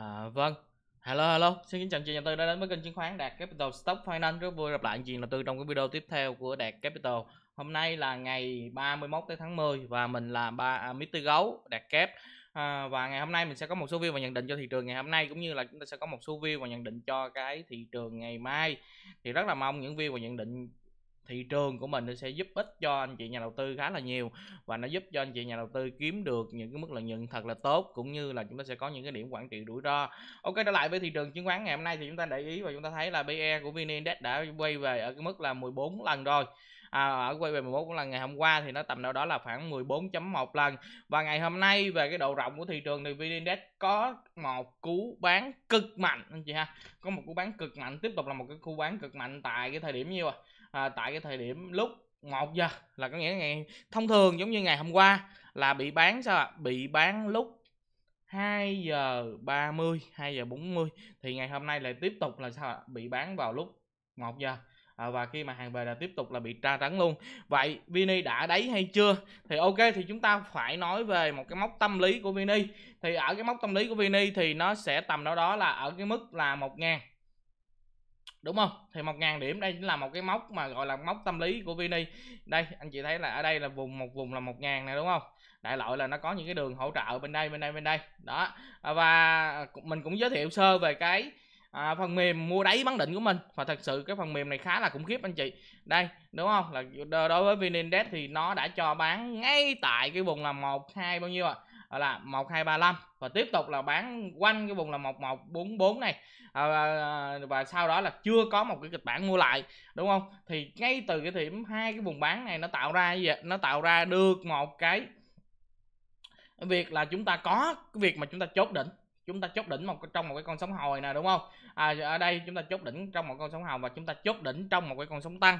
À, vâng hello hello xin kính chào chị nhà tư đã đến với kênh chứng khoán đạt capital stock finance rất vui gặp lại chị nhà tư trong cái video tiếp theo của đạt capital hôm nay là ngày 31 tháng 10 và mình là ba à, mít tư gấu đạt kép à, và ngày hôm nay mình sẽ có một số view và nhận định cho thị trường ngày hôm nay cũng như là chúng ta sẽ có một số view và nhận định cho cái thị trường ngày mai thì rất là mong những view và nhận định thị trường của mình nó sẽ giúp ích cho anh chị nhà đầu tư khá là nhiều và nó giúp cho anh chị nhà đầu tư kiếm được những cái mức lợi nhuận thật là tốt cũng như là chúng ta sẽ có những cái điểm quản trị rủi ro ok trở lại với thị trường chứng khoán ngày hôm nay thì chúng ta để ý và chúng ta thấy là PE của VN Index đã quay về ở cái mức là 14 lần rồi à, ở quay về 14 lần ngày hôm qua thì nó tầm đâu đó là khoảng 14.1 lần và ngày hôm nay về cái độ rộng của thị trường thì VN Index có một cú bán cực mạnh anh chị ha có một cú bán cực mạnh tiếp tục là một cái cú bán cực mạnh tại cái thời điểm như vậy à, tại cái thời điểm lúc 1 giờ là có nghĩa là ngày thông thường giống như ngày hôm qua là bị bán sao ạ? À? Bị bán lúc 2 giờ 30, 2 giờ 40 thì ngày hôm nay lại tiếp tục là sao ạ? À? Bị bán vào lúc 1 giờ. À, và khi mà hàng về là tiếp tục là bị tra tấn luôn vậy Vini đã đáy hay chưa thì ok thì chúng ta phải nói về một cái mốc tâm lý của Vini thì ở cái mốc tâm lý của Vini thì nó sẽ tầm đâu đó là ở cái mức là một ngàn đúng không thì một ngàn điểm đây chính là một cái mốc mà gọi là mốc tâm lý của Vini đây anh chị thấy là ở đây là vùng một vùng là một ngàn này đúng không đại loại là nó có những cái đường hỗ trợ bên đây bên đây bên đây đó à, và mình cũng giới thiệu sơ về cái à, phần mềm mua đáy bán định của mình và thật sự cái phần mềm này khá là khủng khiếp anh chị đây đúng không là đối với vn index thì nó đã cho bán ngay tại cái vùng là một hai bao nhiêu ạ à? hoặc là 1235 và tiếp tục là bán quanh cái vùng là 1144 này à, và, à, và sau đó là chưa có một cái kịch bản mua lại đúng không thì ngay từ cái điểm hai cái vùng bán này nó tạo ra gì vậy? nó tạo ra được một cái việc là chúng ta có cái việc mà chúng ta chốt đỉnh chúng ta chốt đỉnh một trong một cái con sóng hồi nè đúng không à, ở đây chúng ta chốt đỉnh trong một con sóng hồi và chúng ta chốt đỉnh trong một cái con sóng tăng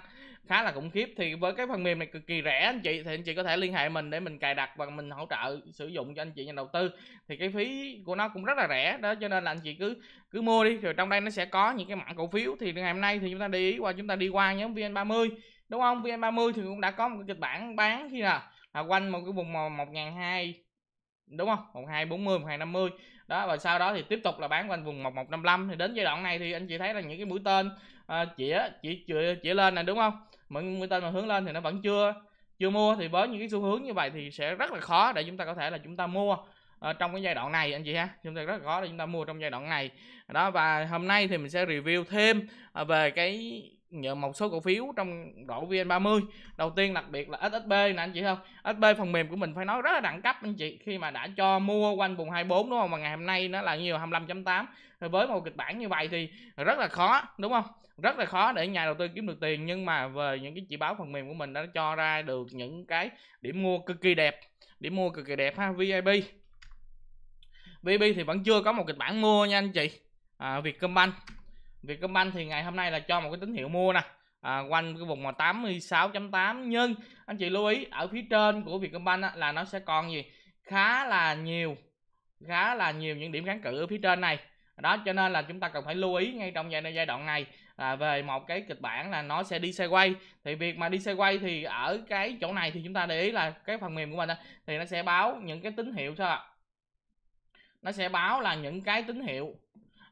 khá là khủng khiếp thì với cái phần mềm này cực kỳ rẻ anh chị thì anh chị có thể liên hệ mình để mình cài đặt và mình hỗ trợ sử dụng cho anh chị nhà đầu tư thì cái phí của nó cũng rất là rẻ đó cho nên là anh chị cứ cứ mua đi rồi trong đây nó sẽ có những cái mã cổ phiếu thì ngày hôm nay thì chúng ta đi ý qua chúng ta đi qua nhóm VN30 đúng không VN30 thì cũng đã có một cái kịch bản bán khi nào là quanh một cái vùng một 1 hai đúng không một một hai bốn mươi năm mươi đó và sau đó thì tiếp tục là bán quanh vùng 1155 thì đến giai đoạn này thì anh chị thấy là những cái mũi tên à, chĩa chỉ chĩa, chĩa lên này đúng không mỗi mũi tên mà hướng lên thì nó vẫn chưa chưa mua thì với những cái xu hướng như vậy thì sẽ rất là khó để chúng ta có thể là chúng ta mua à, trong cái giai đoạn này anh chị ha chúng ta rất khó để chúng ta mua trong giai đoạn này đó và hôm nay thì mình sẽ review thêm à, về cái nhờ một số cổ phiếu trong độ VN30 đầu tiên đặc biệt là SSB nè anh chị không SSB phần mềm của mình phải nói rất là đẳng cấp anh chị khi mà đã cho mua quanh vùng 24 đúng không mà ngày hôm nay nó là nhiều 25.8 rồi với một kịch bản như vậy thì rất là khó đúng không rất là khó để nhà đầu tư kiếm được tiền nhưng mà về những cái chỉ báo phần mềm của mình đã cho ra được những cái điểm mua cực kỳ đẹp điểm mua cực kỳ đẹp ha VIP VIP thì vẫn chưa có một kịch bản mua nha anh chị à, Vietcombank Vietcombank thì ngày hôm nay là cho một cái tín hiệu mua nè à, quanh cái vùng mà 86.8 nhưng anh chị lưu ý ở phía trên của Vietcombank á, là nó sẽ còn gì khá là nhiều khá là nhiều những điểm kháng cự ở phía trên này đó cho nên là chúng ta cần phải lưu ý ngay trong giai đoạn này à, về một cái kịch bản là nó sẽ đi xe quay thì việc mà đi xe quay thì ở cái chỗ này thì chúng ta để ý là cái phần mềm của mình đó, thì nó sẽ báo những cái tín hiệu sao ạ nó sẽ báo là những cái tín hiệu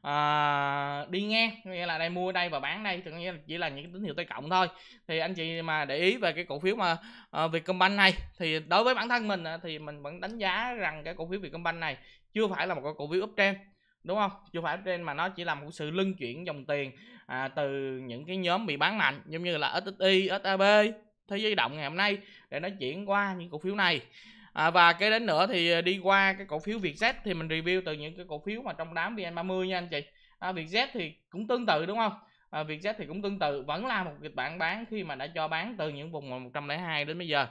à, đi ngang nghĩa là đây mua đây và bán đây thì nghĩa là chỉ là những tín hiệu tay cộng thôi thì anh chị mà để ý về cái cổ phiếu mà à, Vietcombank này thì đối với bản thân mình ờ, thì mình vẫn đánh giá rằng cái cổ phiếu Vietcombank này chưa phải là một cái cổ phiếu uptrend đúng không chưa phải trên mà nó chỉ là một sự luân chuyển dòng tiền à, từ những cái nhóm bị bán mạnh giống như là SSI, SAB, thế giới động ngày hôm nay để nó chuyển qua những cổ phiếu này à, và cái đến nữa thì à, đi qua cái cổ phiếu Vietjet thì mình review từ những cái cổ phiếu mà trong đám VN30 nha anh chị à, Vietjet thì cũng tương tự đúng không à, Vietjet thì cũng tương tự vẫn là một kịch bản bán khi mà đã cho bán từ những vùng 102 đến bây giờ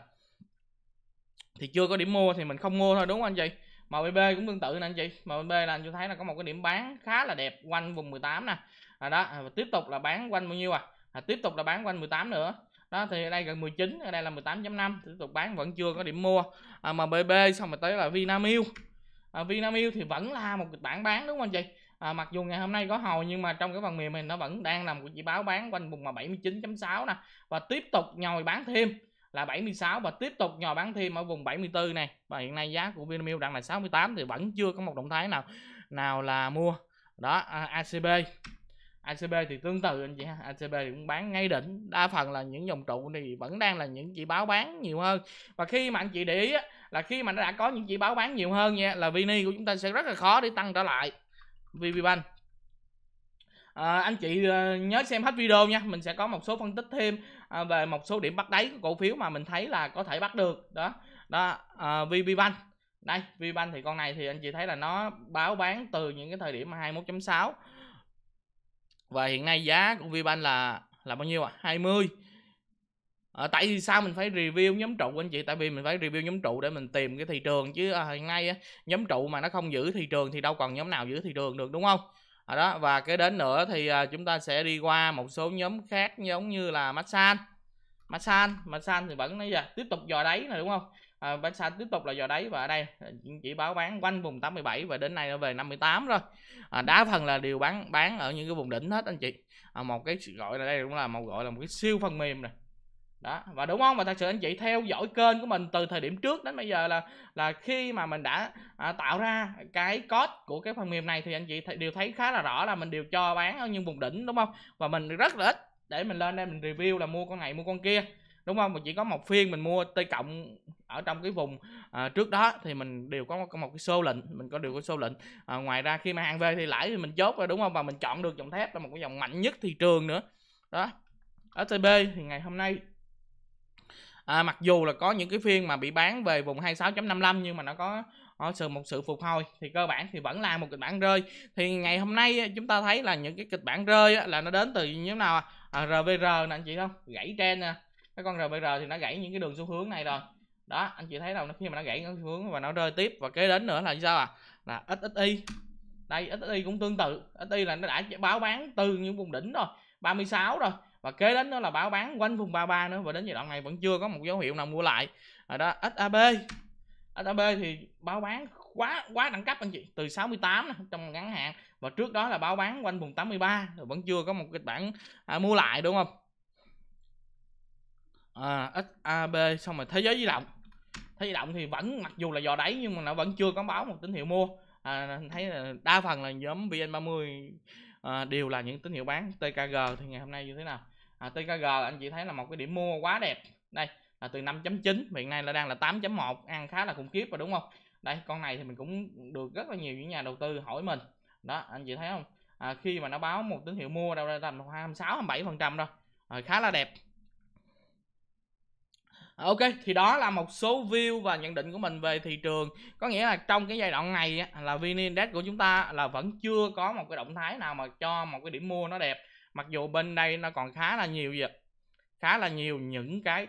thì chưa có điểm mua thì mình không mua thôi đúng không anh chị MBB cũng tương tự nè anh chị MBB là anh chị thấy là có một cái điểm bán khá là đẹp quanh vùng 18 nè à, đó à, tiếp tục là bán quanh bao nhiêu à? à tiếp tục là bán quanh 18 nữa đó thì ở đây gần 19 ở đây là 18.5 tiếp tục bán vẫn chưa có điểm mua à, MBB xong rồi tới là Vinamilk à, Vinamilk thì vẫn là một kịch bản bán đúng không anh chị à, mặc dù ngày hôm nay có hồi nhưng mà trong cái phần mềm mình nó vẫn đang nằm một chỉ báo bán quanh vùng mà 79.6 nè và tiếp tục nhồi bán thêm là 76 và tiếp tục nhòi bán thêm ở vùng 74 này và hiện nay giá của Vinamilk đang là 68 thì vẫn chưa có một động thái nào nào là mua đó à, ACB ACB thì tương tự anh chị ha ACB thì cũng bán ngay đỉnh đa phần là những dòng trụ thì vẫn đang là những chỉ báo bán nhiều hơn và khi mà anh chị để ý á, là khi mà nó đã có những chỉ báo bán nhiều hơn nha là Vini của chúng ta sẽ rất là khó để tăng trở lại VPBank À, anh chị ờ, nhớ xem hết video nha mình sẽ có một số phân tích thêm à, về một số điểm bắt đáy của cổ phiếu mà mình thấy là có thể bắt được đó đó à, VPBank đây VPBank thì con này thì anh chị thấy là nó báo bán từ những cái thời điểm 21.6 và hiện nay giá của Vbank là là bao nhiêu ạ? À? 20. À, tại vì sao mình phải review nhóm trụ anh chị? Tại vì mình phải review nhóm trụ để mình tìm cái thị trường chứ à, hiện nay á, nhóm trụ mà nó không giữ thị trường thì đâu còn nhóm nào giữ thị trường được đúng không? À, đó và cái đến nữa thì à, chúng ta sẽ đi qua một số nhóm khác giống như là massage massage massage thì vẫn nói vậy tiếp tục dò đáy này đúng không à, ờ, bán xa tiếp tục là dò đáy và ở đây ờ, chỉ báo bán quanh vùng 87 và đến nay nó về 58 rồi à, ờ, đa phần là điều bán bán ở những cái vùng đỉnh hết anh chị à, một cái gọi là đây cũng là một gọi là một cái siêu phần mềm này đó và đúng không và thật sự anh chị theo dõi kênh của mình từ thời điểm trước đến bây giờ là là khi mà mình đã à, tạo ra cái code của cái phần mềm này thì anh chị th đều thấy khá là rõ là mình đều cho bán ở những vùng đỉnh đúng không và mình rất là ít để mình lên đây mình review là mua con này mua con kia đúng không mình chỉ có một phiên mình mua t cộng ở trong cái vùng à, trước đó thì mình đều có một, một cái số lệnh mình có đều cái số lệnh à, ngoài ra khi mà hàng về thì lãi thì mình chốt rồi đúng không và mình chọn được dòng thép là một cái dòng mạnh nhất thị trường nữa đó STB thì ngày hôm nay à, mặc dù là có những cái phiên mà bị bán về vùng 26.55 nhưng mà nó có ở sự một sự phục hồi thì cơ bản thì vẫn là một kịch bản rơi thì ngày hôm nay chúng ta thấy là những cái kịch bản rơi là nó đến từ như thế nào à, RVR à, nè anh chị không gãy trên nè cái con rbr thì nó gãy những cái đường xu hướng này rồi đó anh chị thấy đâu nó khi mà nó gãy cái hướng và nó rơi tiếp và kế đến nữa là sao à là SSI đây SSI cũng tương tự SSI là nó đã báo bán từ những vùng đỉnh rồi 36 rồi và kế đến đó là báo bán quanh vùng 33 nữa và đến giai đoạn này vẫn chưa có một dấu hiệu nào mua lại ở à, đó SAB SAB thì báo bán quá quá đẳng cấp anh chị từ 68 trong ngắn hạn và trước đó là báo bán quanh vùng 83 rồi vẫn chưa có một kịch bản à, mua lại đúng không à, XAB xong rồi thế giới di động thế giới di động thì vẫn mặc dù là dò đáy nhưng mà nó vẫn chưa có báo một tín hiệu mua à, thấy là đa phần là nhóm VN30 à, đều là những tín hiệu bán TKG thì ngày hôm nay như thế nào à, TKG anh chị thấy là một cái điểm mua quá đẹp đây là từ 5.9 hiện nay là đang là 8.1 ăn khá là khủng khiếp rồi đúng không đây con này thì mình cũng được rất là nhiều những nhà đầu tư hỏi mình đó anh chị thấy không à, khi mà nó báo một tín hiệu mua đâu đây tầm 26 27 phần trăm rồi à, khá là đẹp Ờ, ok thì đó là một số view và nhận định của mình về thị trường có nghĩa là trong cái giai đoạn này á, là vn index của chúng ta là vẫn chưa có một cái động thái nào mà cho một cái điểm mua nó đẹp mặc dù bên đây nó còn khá là nhiều gì khá là nhiều những cái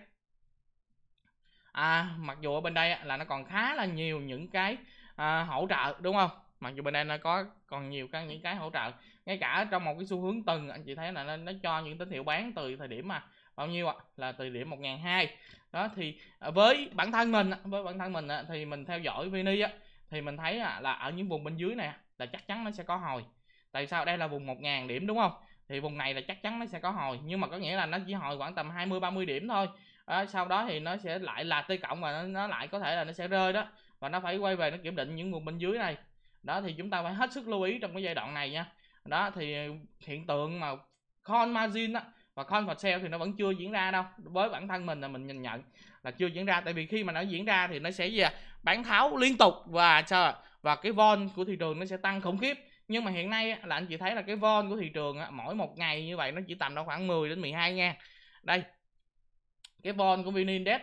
à, mặc dù ở bên đây là nó còn khá là nhiều những cái à, hỗ trợ đúng không mặc dù bên đây nó có còn nhiều các những cái hỗ trợ ngay cả trong một cái xu hướng tuần anh chị thấy là nó, nó cho những tín hiệu bán từ thời điểm mà bao nhiêu ạ à? là từ điểm 1 1002 đó thì à, với bản thân mình với bản thân mình thì mình theo dõi vini á thì mình thấy là ở những vùng bên dưới này là chắc chắn nó sẽ có hồi tại sao đây là vùng 1.000 điểm đúng không thì vùng này là chắc chắn nó sẽ có hồi nhưng mà có nghĩa là nó chỉ hồi khoảng tầm 20 30 điểm thôi à, sau đó thì nó sẽ lại là t cộng và nó, nó lại có thể là nó sẽ rơi đó và nó phải quay về nó kiểm định những vùng bên dưới này đó thì chúng ta phải hết sức lưu ý trong cái giai đoạn này nha đó thì hiện tượng mà con margin á và con for sale thì nó vẫn chưa diễn ra đâu với bản thân mình là mình nhìn nhận là chưa diễn ra tại vì khi mà nó diễn ra thì nó sẽ gì bán tháo liên tục và sao và cái von của thị trường nó sẽ tăng khủng khiếp nhưng mà hiện nay là anh chị thấy là cái von của thị trường mỗi một ngày như vậy nó chỉ tầm đâu khoảng 10 đến 12 ngàn đây cái von của vn index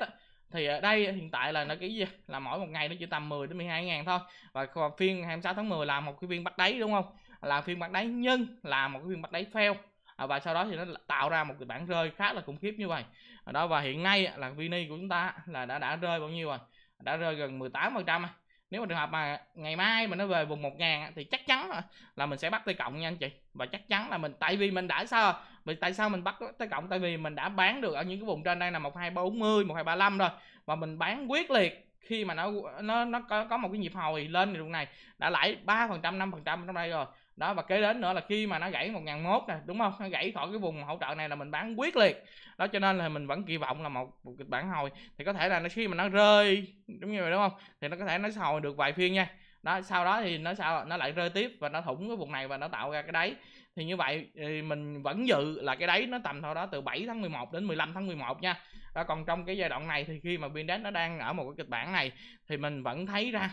thì ở đây hiện tại là nó cái gì là mỗi một ngày nó chỉ tầm 10 đến 12 ngàn thôi và phiên 26 tháng 10 là một cái phiên bắt đáy đúng không là phiên bắt đáy nhưng là một cái phiên bắt đáy fail À, và sau đó thì nó tạo ra một cái bản rơi khá là khủng khiếp như vậy đó và hiện nay là vini của chúng ta là đã đã rơi bao nhiêu rồi đã rơi gần 18 phần trăm à. nếu mà trường hợp mà ngày mai mà nó về vùng 1 ngàn thì chắc chắn là mình sẽ bắt tay cộng nha anh chị và chắc chắn là mình tại vì mình đã sao vì tại sao mình bắt tay cộng tại vì mình đã bán được ở những cái vùng trên đây là một hai bốn mươi một hai ba rồi và mình bán quyết liệt khi mà nó nó nó có, có một cái nhịp hồi lên vùng này đã lãi ba phần trăm năm phần trăm trong đây rồi đó và kế đến nữa là khi mà nó gãy một ngàn mốt đúng không nó gãy khỏi cái vùng hỗ trợ này là mình bán quyết liệt đó cho nên là mình vẫn kỳ vọng là một, một kịch bản hồi thì có thể là nó khi mà nó rơi đúng như vậy đúng không thì nó có thể nó hồi được vài phiên nha đó sau đó thì nó sao nó lại rơi tiếp và nó thủng cái vùng này và nó tạo ra cái đáy thì như vậy thì mình vẫn dự là cái đáy nó tầm thôi đó từ 7 tháng 11 đến 15 tháng 11 nha đó, còn trong cái giai đoạn này thì khi mà VNDAX nó đang ở một cái kịch bản này thì mình vẫn thấy ra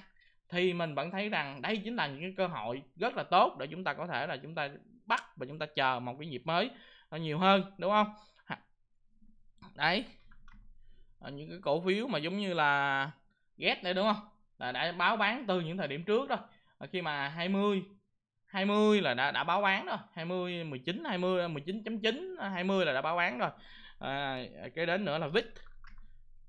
thì mình vẫn thấy rằng đây chính là những cái cơ hội rất là tốt để chúng ta có thể là chúng ta bắt và chúng ta chờ một cái nhịp mới ờ, nhiều hơn đúng không đấy ờ, những cái cổ phiếu mà giống như là ghét đây đúng không là đã báo bán từ những thời điểm trước rồi ờ, khi mà 20 20 là đã đã báo bán rồi 20 19 20 19.9 20 là đã báo bán rồi à, cái đến nữa là vít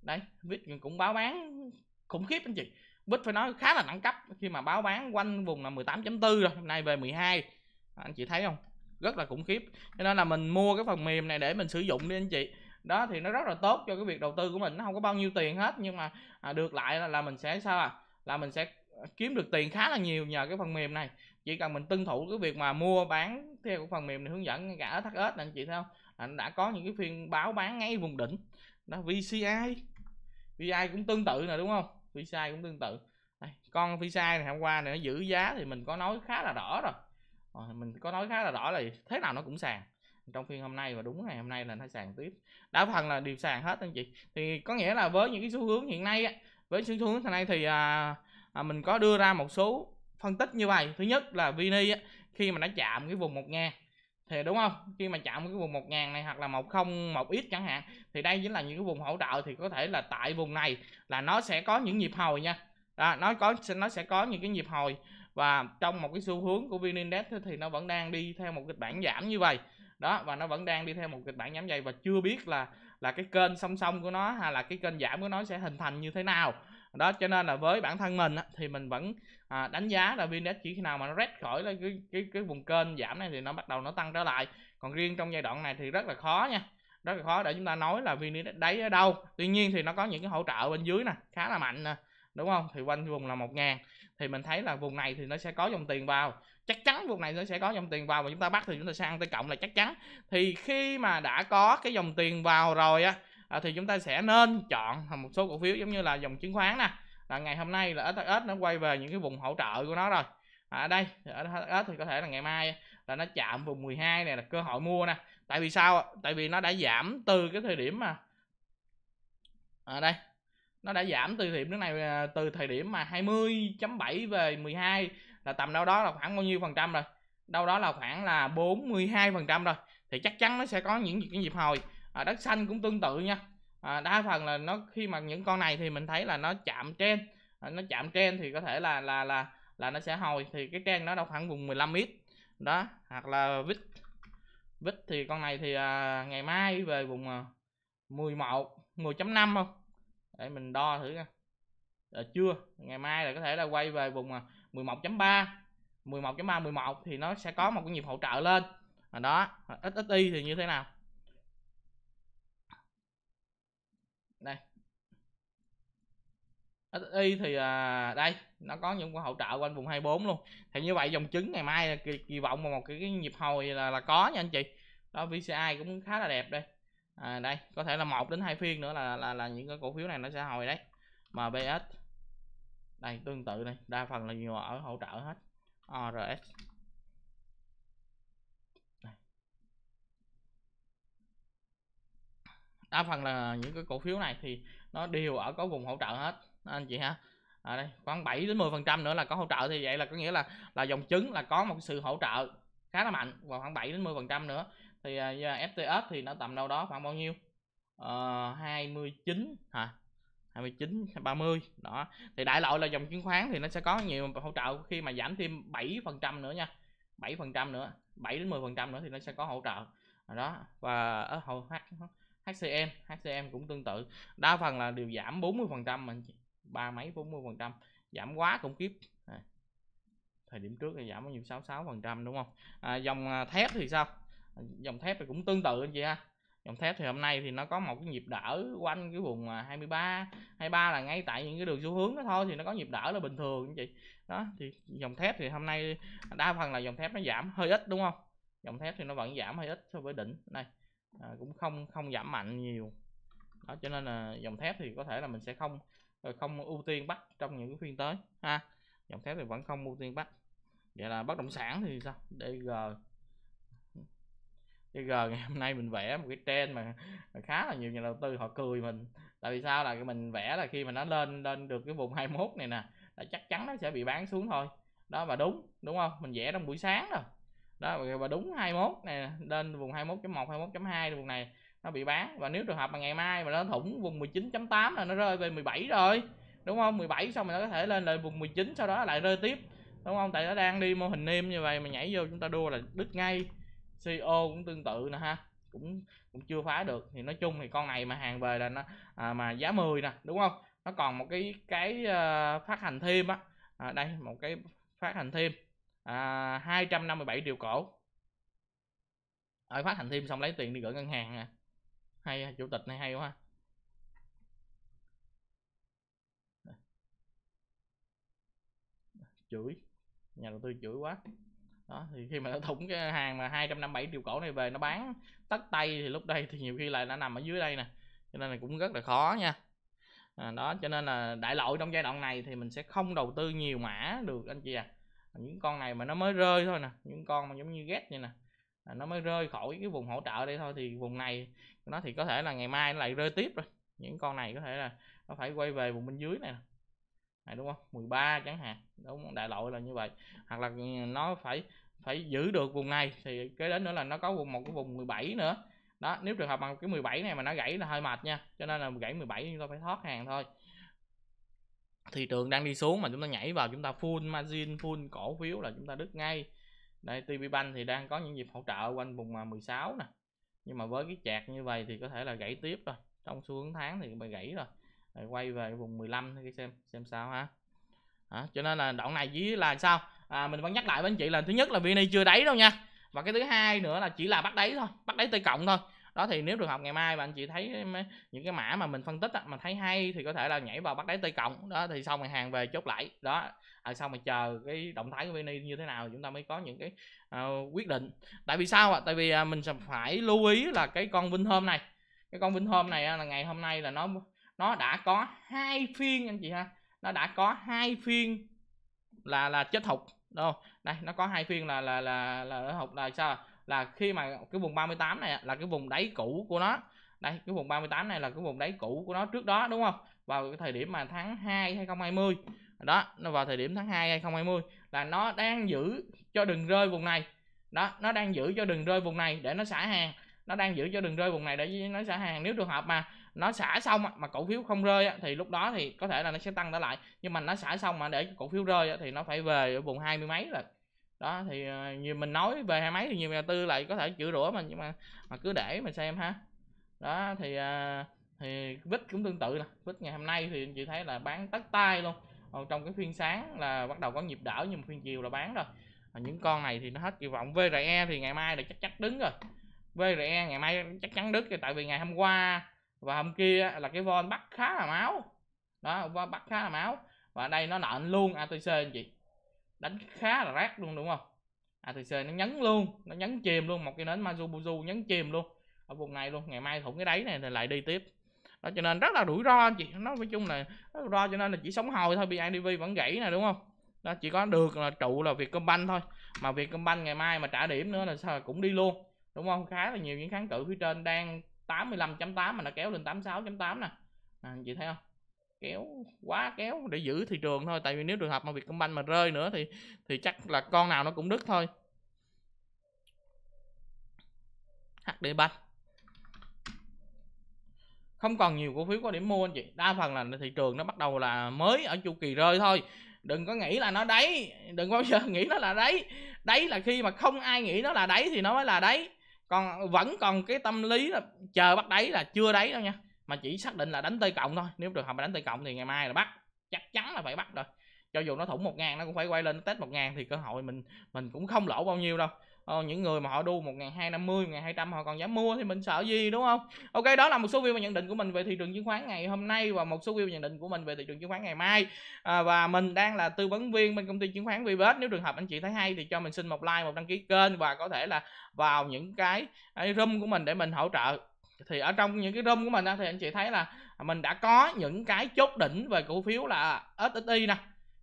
đấy vít cũng báo bán khủng khiếp anh chị bit phải nói khá là đẳng cấp khi mà báo bán quanh vùng là 18.4 rồi hôm nay về 12 à, anh chị thấy không rất là khủng khiếp cho nên là mình mua cái phần mềm này để mình sử dụng đi anh chị đó thì nó rất là tốt cho cái việc đầu tư của mình nó không có bao nhiêu tiền hết nhưng mà à, được lại là, là mình sẽ sao à là mình sẽ kiếm được tiền khá là nhiều nhờ cái phần mềm này chỉ cần mình tuân thủ cái việc mà mua bán theo cái phần mềm này hướng dẫn cả thắt ếch anh chị thấy không anh à, đã có những cái phiên báo bán ngay vùng đỉnh đó VCI VI cũng tương tự nè đúng không phi sai cũng tương tự con phi sai này hôm qua này nó giữ giá thì mình có nói khá là rõ rồi ờ, mình có nói khá là rõ là thế nào nó cũng sàn trong phiên hôm nay và đúng ngày hôm nay là nó sàn tiếp đa phần là đều sàn hết anh chị thì có nghĩa là với những cái xu hướng hiện nay với xu hướng hiện nay thì à, à, mình có đưa ra một số phân tích như vậy thứ nhất là vini khi mà nó chạm cái vùng một ngàn thì đúng không khi mà chạm cái vùng 1000 này hoặc là một không một ít chẳng hạn thì đây chính là những cái vùng hỗ trợ thì có thể là tại vùng này là nó sẽ có những nhịp hồi nha đó, nó có nó sẽ có những cái nhịp hồi và trong một cái xu hướng của vn index thì nó vẫn đang đi theo một kịch bản giảm như vậy đó và nó vẫn đang đi theo một kịch bản giảm dày và chưa biết là là cái kênh song song của nó hay là cái kênh giảm của nó sẽ hình thành như thế nào đó cho nên là với bản thân mình thì mình vẫn à, đánh giá là VN chỉ khi nào mà nó rét khỏi cái cái cái vùng kênh giảm này thì nó bắt đầu nó tăng trở lại còn riêng trong giai đoạn này thì rất là khó nha rất là khó để chúng ta nói là VN đáy ở đâu tuy nhiên thì nó có những cái hỗ trợ bên dưới nè khá là mạnh nè đúng không thì quanh vùng là một ngàn thì mình thấy là vùng này thì nó sẽ có dòng tiền vào chắc chắn vùng này nó sẽ có dòng tiền vào và chúng ta bắt thì chúng ta sang tới cộng là chắc chắn thì khi mà đã có cái dòng tiền vào rồi á à, thì chúng ta sẽ nên chọn một số cổ phiếu giống như là dòng chứng khoán nè là ngày hôm nay là SSS nó quay về những cái vùng hỗ trợ của nó rồi ở à, đây ở SSS thì có thể là ngày mai là nó chạm vùng 12 này là cơ hội mua nè tại vì sao tại vì nó đã giảm từ cái thời điểm mà ở à, đây nó đã giảm từ thời điểm nước này à, từ thời điểm mà 20.7 về 12 là tầm đâu đó là khoảng bao nhiêu phần trăm rồi đâu đó là khoảng là 42 phần trăm rồi thì chắc chắn nó sẽ có những cái nhịp hồi à, đất xanh cũng tương tự nha à, đa phần là nó khi mà những con này thì mình thấy là nó chạm trên à, nó chạm trên thì có thể là là là là nó sẽ hồi thì cái trang nó đâu khoảng vùng 15 ít đó hoặc là vít vít thì con này thì à, ngày mai về vùng à, 11 10.5 không để mình đo thử nha à, ờ, chưa ngày mai là có thể là quay về vùng à, 11.3 11.3 11 thì nó sẽ có một cái nhịp hỗ trợ lên à, đó ít ít y thì như thế nào đây SI thì à, đây nó có những hỗ trợ quanh vùng 24 luôn thì như vậy dòng trứng ngày mai là kỳ, kỳ vọng vào một cái, cái nhịp hồi là là có nha anh chị đó VCI cũng khá là đẹp đây à, đây có thể là một đến hai phiên nữa là là là những cái cổ phiếu này nó sẽ hồi đấy MBS đây tương tự này đa phần là nhiều ở hỗ trợ hết RS đa phần là những cái cổ phiếu này thì nó đều ở có vùng hỗ trợ hết anh chị ha ở à, đây khoảng 7 đến 10 phần trăm nữa là có hỗ trợ thì vậy là có nghĩa là là dòng chứng là có một sự hỗ trợ khá là mạnh và khoảng 7 đến 10 phần trăm nữa thì uh, à, FTS thì nó tầm đâu đó khoảng bao nhiêu uh, ờ, 29 hả à, 29 30 đó thì đại loại là dòng chứng khoán thì nó sẽ có nhiều hỗ trợ khi mà giảm thêm 7 phần trăm nữa nha 7 phần trăm nữa 7 đến 10 phần trăm nữa thì nó sẽ có hỗ trợ đó và ở hậu HCM HCM cũng tương tự đa phần là đều giảm 40 phần trăm anh chị ba mấy 40 phần trăm giảm quá khủng khiếp à. thời điểm trước là giảm bao nhiêu 66 phần trăm đúng không à, dòng à, thép thì sao à, dòng thép thì cũng tương tự anh chị ha dòng thép thì hôm nay thì nó có một cái nhịp đỡ quanh cái vùng 23 à, 23 là ngay tại những cái đường xu hướng đó thôi thì nó có nhịp đỡ là bình thường anh chị đó thì dòng thép thì hôm nay đa phần là dòng thép nó giảm hơi ít đúng không dòng thép thì nó vẫn giảm hơi ít so với đỉnh này à, cũng không không giảm mạnh nhiều đó cho nên là dòng thép thì có thể là mình sẽ không ờ, không ưu tiên bắt trong những phiên tới ha dòng thép thì vẫn không ưu tiên bắt vậy là bất động sản thì sao DG DG ngày hôm nay mình vẽ một cái trend mà khá là nhiều nhà đầu tư họ cười mình tại vì sao là mình vẽ là khi mà nó lên lên được cái vùng 21 này nè là chắc chắn nó sẽ bị bán xuống thôi đó mà đúng đúng không mình vẽ trong buổi sáng rồi đó và đúng 21 này lên vùng 21.1 21.2 vùng này nó bị bán và nếu trường hợp mà ngày mai mà nó thủng vùng 19.8 là nó rơi về 17 rồi đúng không 17 xong rồi nó có thể lên lại vùng 19 sau đó lại rơi tiếp đúng không tại nó đang đi mô hình niêm như vậy mà nhảy vô chúng ta đua là đứt ngay CO e cũng tương tự nè ha cũng cũng chưa phá được thì nói chung thì con này mà hàng về là nó à, mà giá 10 nè đúng không nó còn một cái cái uh, phát hành thêm á à, đây một cái phát hành thêm à, 257 triệu cổ ở phát hành thêm xong lấy tiền đi gửi ngân hàng à hay à, chủ tịch này hay quá chửi nhà đầu tư chửi quá đó thì khi mà nó thủng cái hàng mà 257 triệu cổ này về nó bán tất tay thì lúc đây thì nhiều khi lại nó nằm ở dưới đây nè cho nên là cũng rất là khó nha à, đó cho nên là đại lội trong giai đoạn này thì mình sẽ không đầu tư nhiều mã được anh chị à những con này mà nó mới rơi thôi nè những con mà giống như ghét như nè nó mới rơi khỏi cái vùng hỗ trợ đây thôi thì vùng này nó thì có thể là ngày mai nó lại rơi tiếp rồi những con này có thể là nó phải quay về vùng bên dưới này này đúng không 13 chẳng hạn đúng không? đại loại là như vậy hoặc là ừ, nó phải phải giữ được vùng này thì kế đến nữa là nó có vùng một cái vùng 17 nữa đó nếu trường hợp bằng cái 17 này mà nó gãy là hơi mệt nha cho nên là gãy 17 chúng ta phải thoát hàng thôi thị trường đang đi xuống mà chúng ta nhảy vào chúng ta full margin full cổ phiếu là chúng ta đứt ngay đây TV Bank thì đang có những dịp hỗ trợ quanh vùng mà 16 nè nhưng mà với cái chạc như vậy thì có thể là gãy tiếp rồi trong xu hướng tháng thì bị gãy rồi rồi quay về vùng 15 thì xem xem sao ha à, cho nên là đoạn này chỉ là sao à, mình vẫn nhắc lại với anh chị là thứ nhất là VN chưa đáy đâu nha và cái thứ hai nữa là chỉ là bắt đáy thôi bắt đáy tây cộng thôi đó thì nếu trường hợp ngày mai mà anh chị thấy những cái mã mà mình phân tích á, mà thấy hay thì có thể là nhảy vào bắt đáy tây cộng đó thì xong rồi hàng về chốt lại đó à, xong rồi chờ cái động thái của VN như thế nào chúng ta mới có những cái uh, quyết định tại vì sao ạ à? tại vì uh, mình phải lưu ý là cái con Vinh Hôm này cái con Vinh Hôm này là ngày hôm nay là nó nó đã có hai phiên anh chị ha nó đã có hai phiên là là chết thục đâu đây nó có hai phiên là là là là, là, là học là sao là khi mà cái vùng 38 này là cái vùng đáy cũ của nó đây cái vùng 38 này là cái vùng đáy cũ của nó trước đó đúng không vào cái thời điểm mà tháng 2 2020 đó nó vào thời điểm tháng 2 2020 là nó đang giữ cho đừng rơi vùng này đó nó đang giữ cho đừng rơi vùng này để nó xả hàng nó đang giữ cho đừng rơi vùng này để nó xả hàng nếu trường hợp mà nó xả xong mà cổ phiếu không rơi thì lúc đó thì có thể là nó sẽ tăng trở lại nhưng mà nó xả xong mà để cổ phiếu rơi thì nó phải về ở vùng hai mươi mấy rồi đó thì ờ, nhiều mình nói về hai máy thì nhiều nhà tư lại có thể chữa rửa mình nhưng mà mà cứ để mình xem ha đó thì ờ, thì vít cũng tương tự nè vít ngày hôm nay thì chị thấy là bán tất tay luôn còn trong cái phiên sáng là bắt đầu có nhịp đảo nhưng mà phiên chiều là bán rồi à, những con này thì nó hết kỳ vọng VRE thì ngày mai là chắc chắn đứng rồi VRE ngày mai chắc chắn đứt rồi tại vì ngày hôm qua và hôm kia là cái von bắt khá là máu đó bắt khá là máu và đây nó nợn luôn ATC anh chị đánh khá là rác luôn đúng không à thì nó nhấn luôn nó nhấn chìm luôn một cái nến mazubuzu nhấn chìm luôn ở vùng này luôn ngày mai thủng cái đáy này thì lại đi tiếp đó cho nên rất là rủi ro anh chị nó nói chung là rất là ro cho nên là chỉ sống hồi thôi bidv vẫn gãy này đúng không đó chỉ có được là trụ là vietcombank thôi mà vietcombank ngày mai mà trả điểm nữa là sao cũng đi luôn đúng không khá là nhiều những kháng cự phía trên đang 85.8 mà nó kéo lên 86.8 nè à, anh chị thấy không kéo quá kéo để giữ thị trường thôi tại vì nếu trường hợp mà Vietcombank mà rơi nữa thì thì chắc là con nào nó cũng đứt thôi HD Bank không còn nhiều cổ phiếu có điểm mua anh chị đa phần là thị trường nó bắt đầu là mới ở chu kỳ rơi thôi đừng có nghĩ là nó đáy đừng bao giờ nghĩ nó là đáy đấy là khi mà không ai nghĩ nó là đáy thì nó mới là đáy còn vẫn còn cái tâm lý là chờ bắt đáy là chưa đáy đâu nha mà chỉ xác định là đánh tây cộng thôi nếu trường hợp mà đánh tây cộng thì ngày mai là bắt chắc chắn là phải bắt rồi cho dù nó thủng một ngàn nó cũng phải quay lên test một ngàn thì cơ hội mình mình cũng không lỗ bao nhiêu đâu ờ, những người mà họ đu một ngàn hai năm mươi ngàn hai trăm họ còn dám mua thì mình sợ gì đúng không ok đó là một số view và nhận định của mình về thị trường chứng khoán ngày hôm nay và một số view và nhận định của mình về thị trường chứng khoán ngày mai à, và mình đang là tư vấn viên bên công ty chứng khoán vbs nếu trường hợp anh chị thấy hay thì cho mình xin một like một đăng ký kênh và có thể là vào những cái room của mình để mình hỗ trợ thì ở trong những cái room của mình thì anh chị thấy là mình đã có những cái chốt đỉnh về cổ phiếu là SSI nè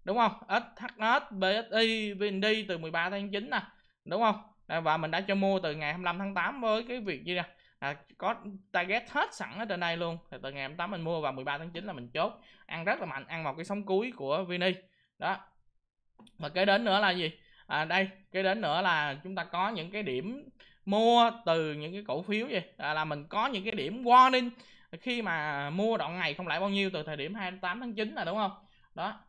đúng không SHS, BSI, VND từ 13 tháng 9 nè đúng không và mình đã cho mua từ ngày 25 tháng 8 với cái việc gì nè à, có target hết sẵn ở trên đây luôn thì từ ngày 28 mình mua và 13 tháng 9 là mình chốt ăn rất là mạnh ăn vào cái sóng cuối của Vini đó và kế đến nữa là gì à, đây kế đến nữa là chúng ta có những cái điểm mua từ những cái cổ phiếu vậy à, là mình có những cái điểm warning khi mà mua đoạn ngày không lãi bao nhiêu từ thời điểm 28 tháng 9 là đúng không đó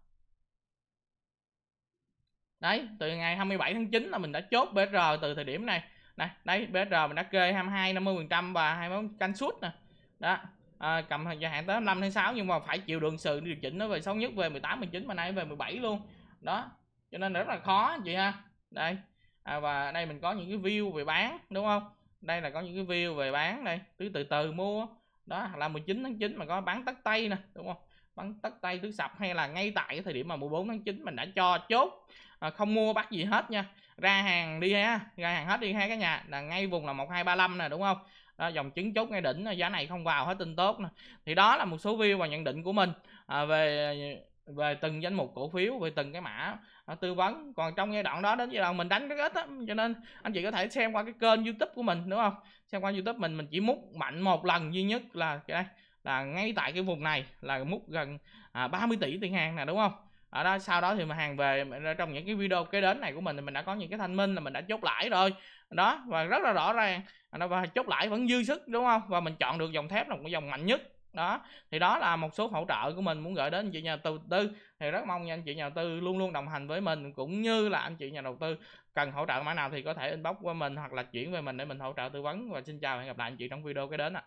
đấy từ ngày 27 tháng 9 là mình đã chốt BR từ thời điểm này này đấy BR mình đã kê 22 50 phần trăm và hai món canh suốt nè đó à, cầm thời hạn tới 25 tháng 6 nhưng mà phải chịu đường sự điều chỉnh nó về xấu nhất về 18 19 mà nay về 17 luôn đó cho nên rất là khó chị ha đây à, và ở đây mình có những cái view về bán đúng không đây là có những cái view về bán đây cứ từ từ mua đó là 19 tháng 9 mà có bán tất tay nè đúng không bán tất tay thứ sập hay là ngay tại cái thời điểm mà 14 tháng 9 mình đã cho chốt à, không mua bắt gì hết nha ra hàng đi ha ra hàng hết đi hai cái nhà là ngay vùng là 1235 nè đúng không đó, dòng chứng chốt ngay đỉnh giá này không vào hết tin tốt nè thì đó là một số view và nhận định của mình à, về về từng danh mục cổ phiếu về từng cái mã à, tư vấn còn trong giai đoạn đó đến giai đoạn mình đánh rất ít á cho nên anh chị có thể xem qua cái kênh youtube của mình đúng không xem qua youtube mình mình chỉ múc mạnh một lần duy nhất là cái đây là ngay tại cái vùng này là múc gần à, 30 tỷ tiền hàng nè đúng không ở đó sau đó thì mà hàng về trong những cái video kế đến này của mình thì mình đã có những cái thanh minh là mình đã chốt lãi rồi đó và rất là rõ ràng à, nó và chốt lãi vẫn dư sức đúng không và mình chọn được dòng thép là một cái dòng mạnh nhất đó thì đó là một số hỗ trợ của mình muốn gửi đến anh chị nhà đầu tư thì rất mong anh chị nhà đầu tư luôn luôn đồng hành với mình cũng như là anh chị nhà đầu tư cần hỗ trợ mã nào thì có thể inbox qua mình hoặc là chuyển về mình để mình hỗ trợ tư vấn và xin chào và hẹn gặp lại anh chị trong video cái đến ạ à.